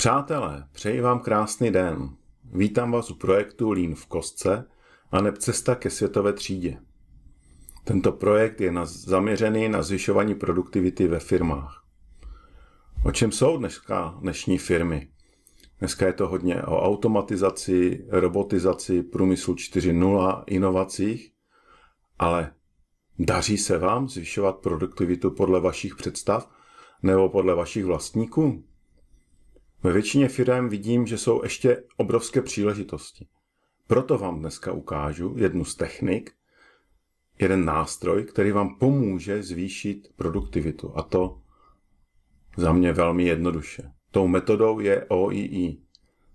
Přátelé, přeji vám krásný den. Vítám vás u projektu Lín v kostce a neb cesta ke světové třídě. Tento projekt je zaměřený na zvyšování produktivity ve firmách. O čem jsou dneska dnešní firmy? Dneska je to hodně o automatizaci, robotizaci, průmyslu 4.0, inovacích, ale daří se vám zvyšovat produktivitu podle vašich představ nebo podle vašich vlastníků? Ve většině firm vidím, že jsou ještě obrovské příležitosti. Proto vám dneska ukážu jednu z technik, jeden nástroj, který vám pomůže zvýšit produktivitu. A to za mě velmi jednoduše. Tou metodou je OII.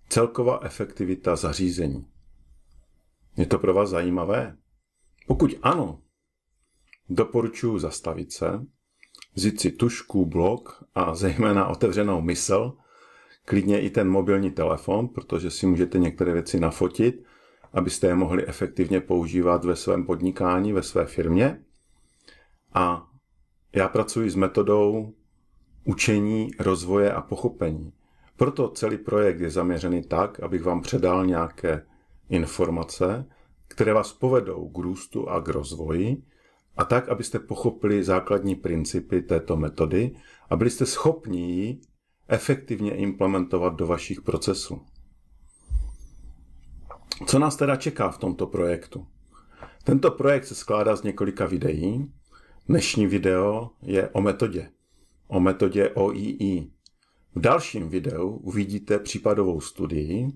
Celková efektivita zařízení. Je to pro vás zajímavé? Pokud ano, doporučuji zastavit se, vzít si tušku, blok a zejména otevřenou mysl klidně i ten mobilní telefon, protože si můžete některé věci nafotit, abyste je mohli efektivně používat ve svém podnikání, ve své firmě. A já pracuji s metodou učení, rozvoje a pochopení. Proto celý projekt je zaměřený tak, abych vám předal nějaké informace, které vás povedou k růstu a k rozvoji, a tak, abyste pochopili základní principy této metody a byli jste schopni ji efektivně implementovat do vašich procesů. Co nás teda čeká v tomto projektu? Tento projekt se skládá z několika videí. Dnešní video je o metodě. O metodě OII. V dalším videu uvidíte případovou studii.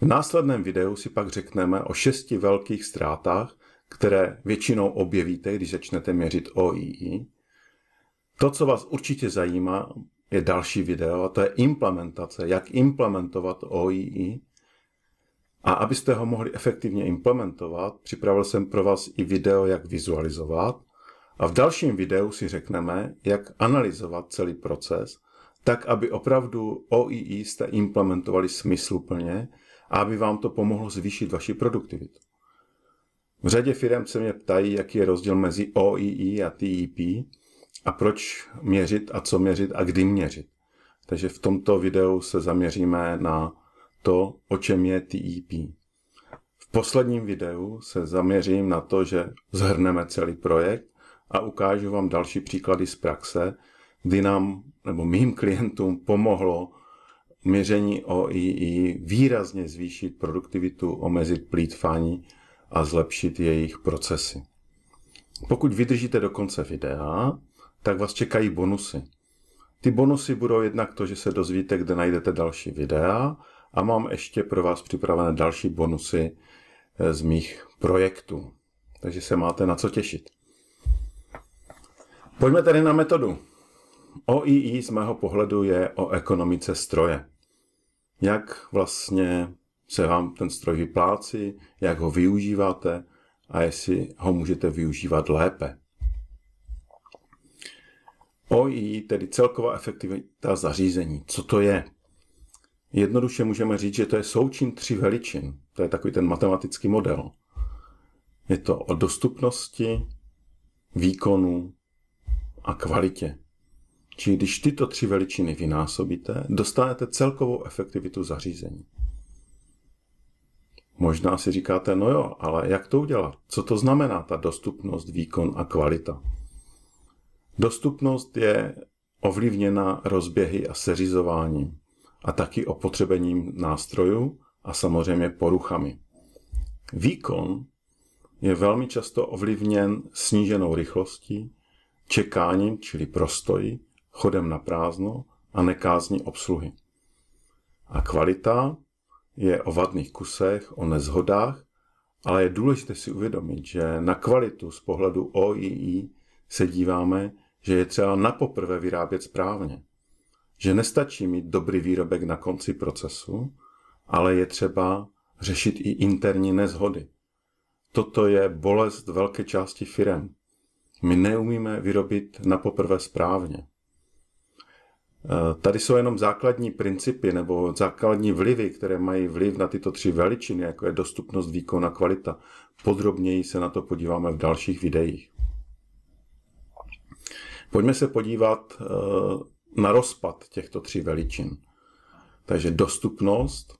V následném videu si pak řekneme o šesti velkých ztrátách, které většinou objevíte, když začnete měřit OII. To, co vás určitě zajímá, je další video a to je implementace, jak implementovat OII. A abyste ho mohli efektivně implementovat, připravil jsem pro vás i video, jak vizualizovat. A v dalším videu si řekneme, jak analyzovat celý proces, tak aby opravdu OII jste implementovali smysluplně a aby vám to pomohlo zvýšit vaši produktivitu. V řadě firm se mě ptají, jaký je rozdíl mezi OII a TIP, a proč měřit a co měřit a kdy měřit. Takže v tomto videu se zaměříme na to, o čem je TEP. V posledním videu se zaměřím na to, že zhrneme celý projekt a ukážu vám další příklady z praxe, kdy nám nebo mým klientům pomohlo měření OII výrazně zvýšit produktivitu, omezit plítvání a zlepšit jejich procesy. Pokud vydržíte do konce videa, tak vás čekají bonusy. Ty bonusy budou jednak to, že se dozvíte, kde najdete další videa a mám ještě pro vás připravené další bonusy eh, z mých projektů. Takže se máte na co těšit. Pojďme tedy na metodu. OII z mého pohledu je o ekonomice stroje. Jak vlastně se vám ten stroj vyplácí, jak ho využíváte a jestli ho můžete využívat lépe. OI, tedy celková efektivita zařízení. Co to je? Jednoduše můžeme říct, že to je součin tří veličin. To je takový ten matematický model. Je to o dostupnosti, výkonu a kvalitě. Čili když tyto tři veličiny vynásobíte, dostanete celkovou efektivitu zařízení. Možná si říkáte, no jo, ale jak to udělat? Co to znamená ta dostupnost, výkon a kvalita? Dostupnost je ovlivněna rozběhy a seřizováním a taky opotřebením nástrojů a samozřejmě poruchami. Výkon je velmi často ovlivněn sníženou rychlostí, čekáním, čili prostoji, chodem na prázdno a nekázní obsluhy. A kvalita je o vadných kusech, o nezhodách, ale je důležité si uvědomit, že na kvalitu z pohledu OII se díváme že je třeba napoprvé vyrábět správně. Že nestačí mít dobrý výrobek na konci procesu, ale je třeba řešit i interní nezhody. Toto je bolest velké části firem. My neumíme vyrobit na poprvé správně. Eh, tady jsou jenom základní principy nebo základní vlivy, které mají vliv na tyto tři veličiny, jako je dostupnost, výkon a kvalita. Podrobněji se na to podíváme v dalších videích. Pojďme se podívat eh, na rozpad těchto tří veličin. Takže dostupnost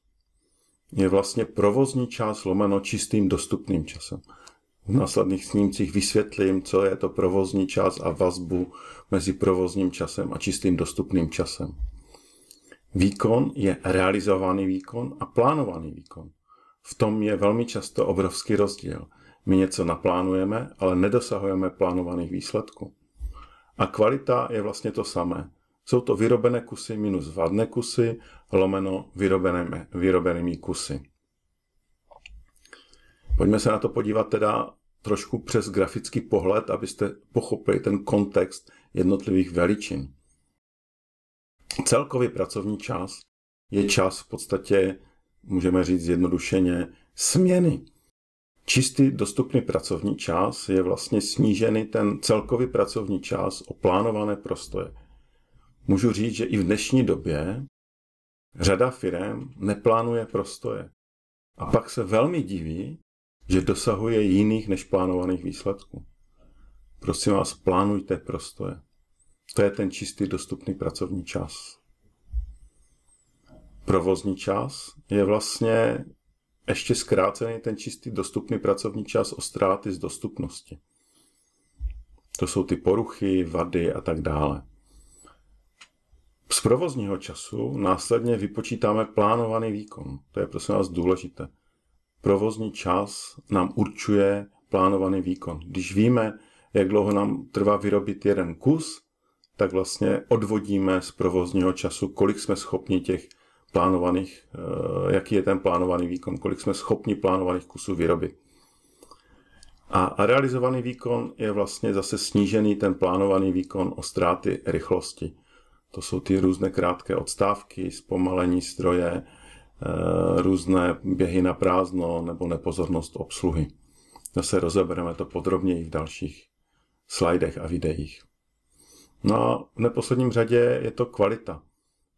je vlastně provozní část lomeno čistým dostupným časem. V následných snímcích vysvětlím, co je to provozní čas a vazbu mezi provozním časem a čistým dostupným časem. Výkon je realizovaný výkon a plánovaný výkon. V tom je velmi často obrovský rozdíl. My něco naplánujeme, ale nedosahujeme plánovaných výsledků. A kvalita je vlastně to samé. Jsou to vyrobené kusy minus vadné kusy, lomeno vyrobenými, vyrobenými kusy. Pojďme se na to podívat teda trošku přes grafický pohled, abyste pochopili ten kontext jednotlivých veličin. Celkový pracovní čas je čas v podstatě, můžeme říct zjednodušeně, směny čistý dostupný pracovní čas je vlastně snížený ten celkový pracovní čas o plánované prostoje. Můžu říct, že i v dnešní době řada firm neplánuje prostoje. A pak se velmi diví, že dosahuje jiných než plánovaných výsledků. Prosím vás, plánujte prostoje. To je ten čistý dostupný pracovní čas. Provozní čas je vlastně ještě zkrácený ten čistý dostupný pracovní čas o ztráty z dostupnosti. To jsou ty poruchy, vady a tak dále. Z provozního času následně vypočítáme plánovaný výkon. To je prosím vás důležité. Provozní čas nám určuje plánovaný výkon. Když víme, jak dlouho nám trvá vyrobit jeden kus, tak vlastně odvodíme z provozního času, kolik jsme schopni těch plánovaných, eh, jaký je ten plánovaný výkon, kolik jsme schopni plánovaných kusů vyrobit. A realizovaný výkon je vlastně zase snížený ten plánovaný výkon o ztráty rychlosti. To jsou ty různé krátké odstávky, zpomalení stroje, eh, různé běhy na prázdno nebo nepozornost obsluhy. Zase rozebereme to podrobněji v dalších slajdech a videích. No a v neposledním řadě je to kvalita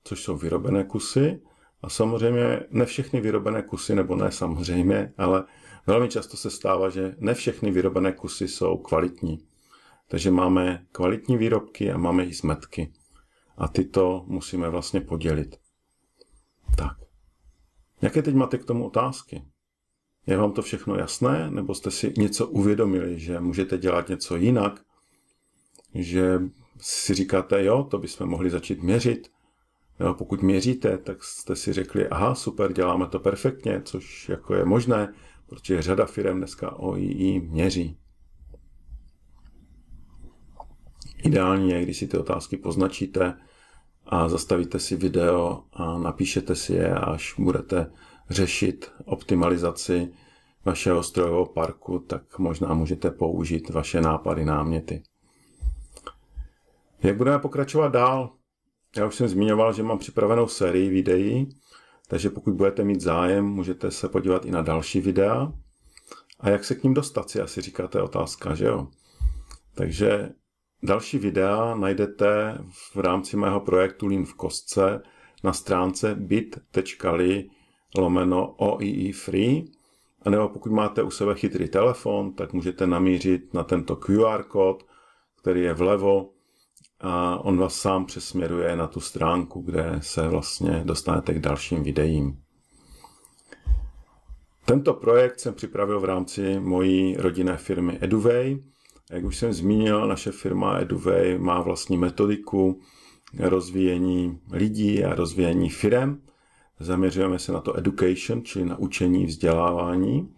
což jsou vyrobené kusy. A samozřejmě ne všechny vyrobené kusy, nebo ne samozřejmě, ale velmi často se stává, že ne všechny vyrobené kusy jsou kvalitní. Takže máme kvalitní výrobky a máme i zmetky. A tyto musíme vlastně podělit. Tak. Jaké teď máte k tomu otázky? Je vám to všechno jasné, nebo jste si něco uvědomili, že můžete dělat něco jinak, že si říkáte, jo, to bychom mohli začít měřit, pokud měříte, tak jste si řekli, aha, super, děláme to perfektně, což jako je možné, protože řada firm dneska OII měří. Ideální je, když si ty otázky poznačíte a zastavíte si video a napíšete si je, až budete řešit optimalizaci vašeho strojového parku, tak možná můžete použít vaše nápady, náměty. Jak budeme pokračovat dál? Já už jsem zmiňoval, že mám připravenou sérii videí, takže pokud budete mít zájem, můžete se podívat i na další videa. A jak se k ním dostat, si asi říkáte otázka, že jo? Takže další videa najdete v rámci mého projektu Lean v kostce na stránce bit.ly lomeno OII free. A nebo pokud máte u sebe chytrý telefon, tak můžete namířit na tento QR kód, který je vlevo a on vás sám přesměruje na tu stránku, kde se vlastně dostanete k dalším videím. Tento projekt jsem připravil v rámci mojí rodinné firmy EduWay. Jak už jsem zmínil, naše firma EduWay má vlastní metodiku rozvíjení lidí a rozvíjení firem. Zaměřujeme se na to education, čili na učení, vzdělávání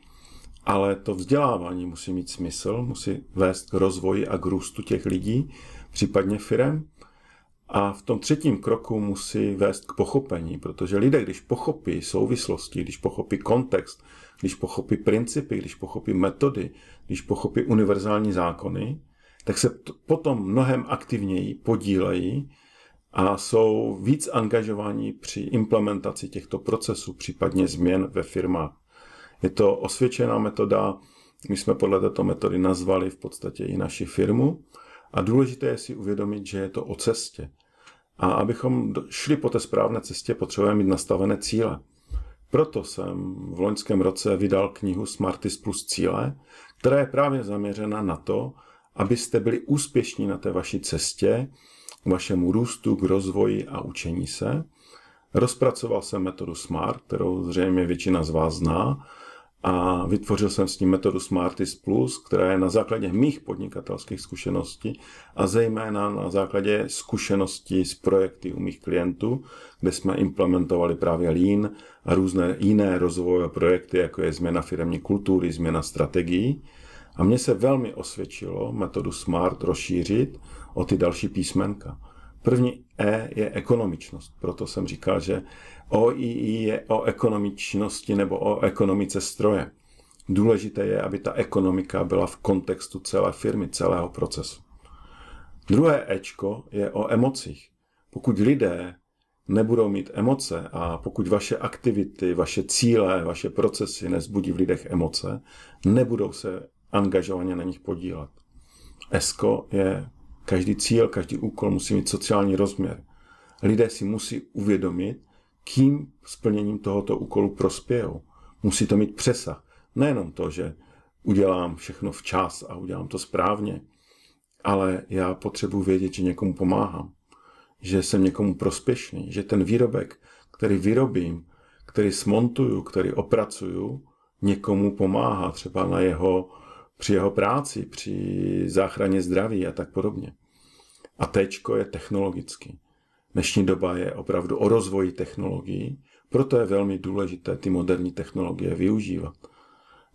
ale to vzdělávání musí mít smysl, musí vést k rozvoji a k růstu těch lidí, případně firem. A v tom třetím kroku musí vést k pochopení, protože lidé, když pochopí souvislosti, když pochopí kontext, když pochopí principy, když pochopí metody, když pochopí univerzální zákony, tak se potom mnohem aktivněji podílejí a jsou víc angažováni při implementaci těchto procesů, případně změn ve firmách. Je to osvědčená metoda, my jsme podle této metody nazvali v podstatě i naši firmu. A důležité je si uvědomit, že je to o cestě. A abychom šli po té správné cestě, potřebujeme mít nastavené cíle. Proto jsem v loňském roce vydal knihu Smartis plus cíle, která je právě zaměřena na to, abyste byli úspěšní na té vaší cestě, k vašemu růstu, k rozvoji a učení se. Rozpracoval jsem metodu SMART, kterou zřejmě většina z vás zná, a vytvořil jsem s ním metodu SMARTIS Plus, která je na základě mých podnikatelských zkušeností a zejména na základě zkušeností z projekty u mých klientů, kde jsme implementovali právě Lean a různé jiné rozvojové projekty, jako je změna firmní kultury, změna strategií. A mně se velmi osvědčilo metodu SMART rozšířit o ty další písmenka. První E je ekonomičnost, proto jsem říkal, že OII je o ekonomičnosti nebo o ekonomice stroje. Důležité je, aby ta ekonomika byla v kontextu celé firmy, celého procesu. Druhé Ečko je o emocích. Pokud lidé nebudou mít emoce a pokud vaše aktivity, vaše cíle, vaše procesy nezbudí v lidech emoce, nebudou se angažovaně na nich podílet. Esko je Každý cíl, každý úkol musí mít sociální rozměr. Lidé si musí uvědomit, kým splněním tohoto úkolu prospějou. Musí to mít přesah. Nejenom to, že udělám všechno včas a udělám to správně, ale já potřebuji vědět, že někomu pomáhám, že jsem někomu prospěšný, že ten výrobek, který vyrobím, který smontuju, který opracuju, někomu pomáhá třeba na jeho při jeho práci, při záchraně zdraví a tak podobně. A tečko je technologický. Dnešní doba je opravdu o rozvoji technologií, proto je velmi důležité ty moderní technologie využívat.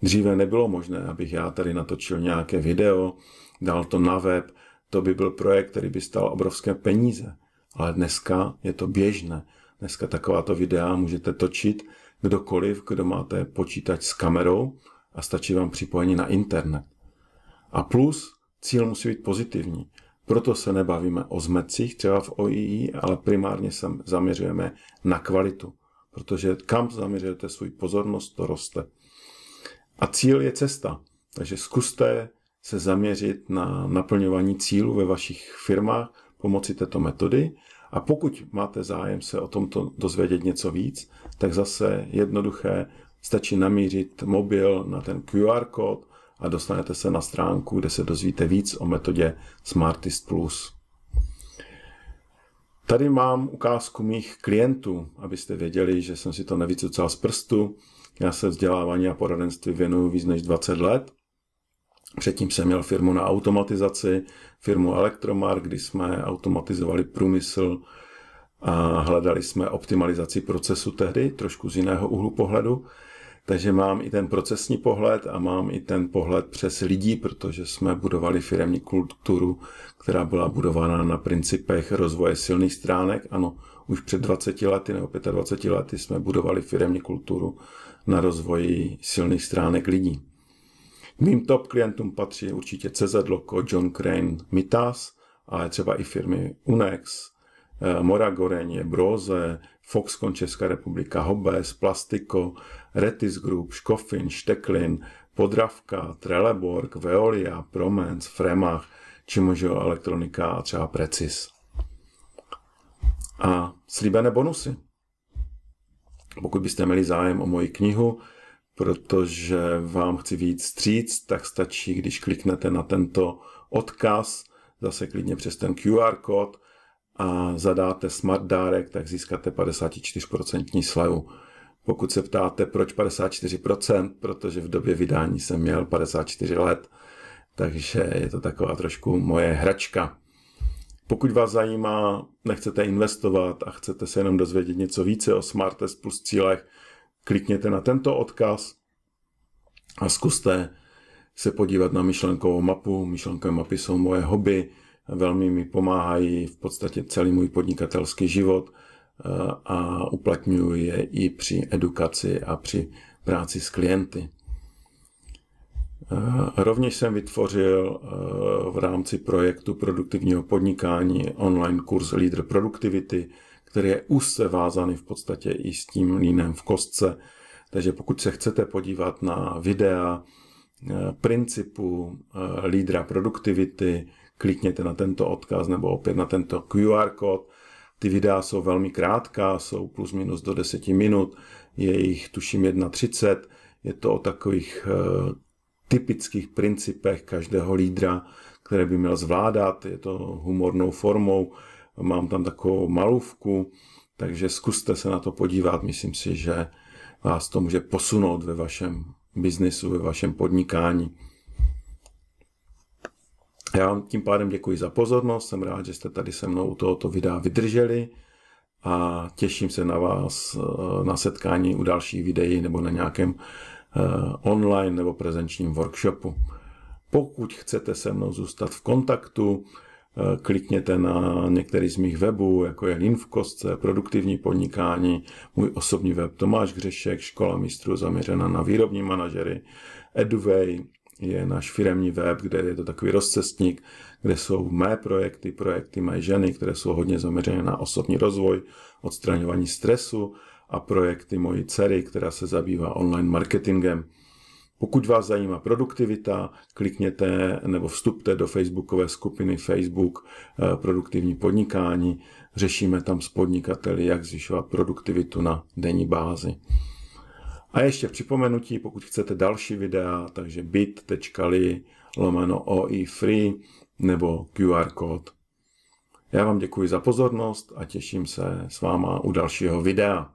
Dříve nebylo možné, abych já tady natočil nějaké video, dal to na web, to by byl projekt, který by stal obrovské peníze. Ale dneska je to běžné. Dneska takováto videa můžete točit kdokoliv, kdo máte počítač s kamerou, a stačí vám připojení na internet. A plus cíl musí být pozitivní. Proto se nebavíme o zmetcích, třeba v OII, ale primárně se zaměřujeme na kvalitu. Protože kam zaměřujete svůj pozornost, to roste. A cíl je cesta. Takže zkuste se zaměřit na naplňování cílu ve vašich firmách pomocí této metody. A pokud máte zájem se o tomto dozvědět něco víc, tak zase jednoduché Stačí namířit mobil na ten QR kód a dostanete se na stránku, kde se dozvíte víc o metodě Smartist Plus. Tady mám ukázku mých klientů, abyste věděli, že jsem si to nevycucal z prstu. Já se vzdělávání a poradenství věnuju víc než 20 let. Předtím jsem měl firmu na automatizaci, firmu Electromark, kdy jsme automatizovali průmysl a hledali jsme optimalizaci procesu tehdy, trošku z jiného úhlu pohledu. Takže mám i ten procesní pohled a mám i ten pohled přes lidí, protože jsme budovali firemní kulturu, která byla budována na principech rozvoje silných stránek. Ano, už před 20 lety nebo 25 lety jsme budovali firemní kulturu na rozvoji silných stránek lidí. Mým top klientům patří určitě CZ Loco, John Crane, Mitas, ale třeba i firmy Unex, Eh, Mora Goreně, Broze, Foxconn Česká republika, Hobes, Plastiko, Retis Group, Škofin, Šteklin, Podravka, Treleborg, Veolia, Promens, Fremach, či možná elektronika a třeba Precis. A slíbené bonusy. Pokud byste měli zájem o moji knihu, protože vám chci víc stříc, tak stačí, když kliknete na tento odkaz, zase klidně přes ten QR kód, a zadáte smart dárek, tak získáte 54% slevu. Pokud se ptáte, proč 54%, protože v době vydání jsem měl 54 let, takže je to taková trošku moje hračka. Pokud vás zajímá, nechcete investovat a chcete se jenom dozvědět něco více o Smartest plus cílech, klikněte na tento odkaz a zkuste se podívat na myšlenkovou mapu. Myšlenkové mapy jsou moje hobby velmi mi pomáhají v podstatě celý můj podnikatelský život eh, a uplatňuji je i při edukaci a při práci s klienty. Eh, rovněž jsem vytvořil eh, v rámci projektu produktivního podnikání online kurz Leader Productivity, který je úzce vázaný v podstatě i s tím línem v kostce. Takže pokud se chcete podívat na videa principu lídra produktivity, klikněte na tento odkaz nebo opět na tento QR kód. Ty videa jsou velmi krátká, jsou plus minus do 10 minut, je jich tuším 1,30, je to o takových eh, typických principech každého lídra, které by měl zvládat, je to humornou formou, mám tam takovou malůvku, takže zkuste se na to podívat, myslím si, že vás to může posunout ve vašem biznisu, ve vašem podnikání. Já vám tím pádem děkuji za pozornost, jsem rád, že jste tady se mnou u tohoto videa vydrželi a těším se na vás eh, na setkání u dalších videí nebo na nějakém eh, online nebo prezenčním workshopu. Pokud chcete se mnou zůstat v kontaktu, eh, klikněte na některý z mých webů, jako je Lin v kostce, produktivní podnikání, můj osobní web Tomáš Gřešek, škola mistrů zaměřena na výrobní manažery, Eduvej, je náš firemní web, kde je to takový rozcestník, kde jsou mé projekty, projekty mé ženy, které jsou hodně zaměřené na osobní rozvoj, odstraňování stresu a projekty mojí dcery, která se zabývá online marketingem. Pokud vás zajímá produktivita, klikněte nebo vstupte do facebookové skupiny Facebook eh, Produktivní podnikání. Řešíme tam s podnikateli, jak zvyšovat produktivitu na denní bázi. A ještě připomenutí, pokud chcete další videa, takže bit.ly lomeno OI free nebo QR kód. Já vám děkuji za pozornost a těším se s váma u dalšího videa.